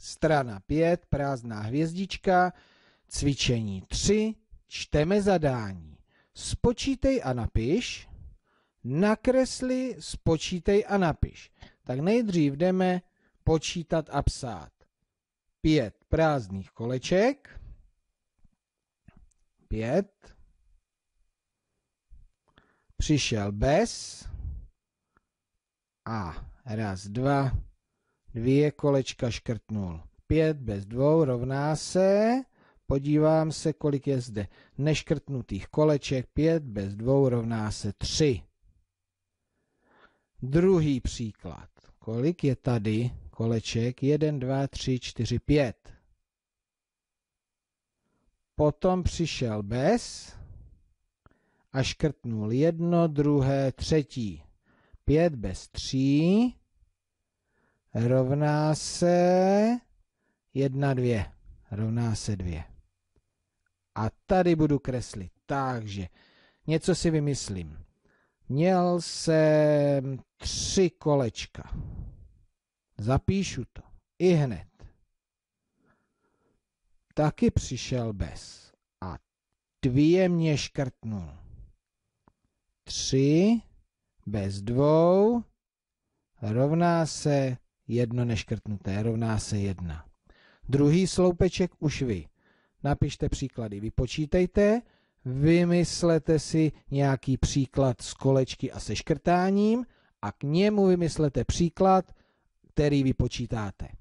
Strana 5, prázdná hvězdička, cvičení 3, čteme zadání. Spočítej a napiš, nakresli, spočítej a napiš. Tak nejdřív jdeme počítat a psát. Pět prázdných koleček. Pět. Přišel bez. A raz, dva, Dvě kolečka škrtnul. Pět bez dvou rovná se... Podívám se, kolik je zde neškrtnutých koleček. Pět bez dvou rovná se tři. Druhý příklad. Kolik je tady koleček? 1, 2, 3, 4, 5. Potom přišel bez a škrtnul jedno, druhé, třetí. 5 bez 3 rovná se 1, 2. Rovná se 2. A tady budu kreslit. Takže něco si vymyslím. Měl jsem tři kolečka. Zapíšu to. I hned. Taky přišel bez. A dvě mě škrtnul. Tři bez dvou rovná se jedno neškrtnuté rovná se jedna. Druhý sloupeček už vy. Napište příklady, vypočítejte, vymyslete si nějaký příklad s kolečky a se škrtáním a k němu vymyslete příklad, který vypočítáte.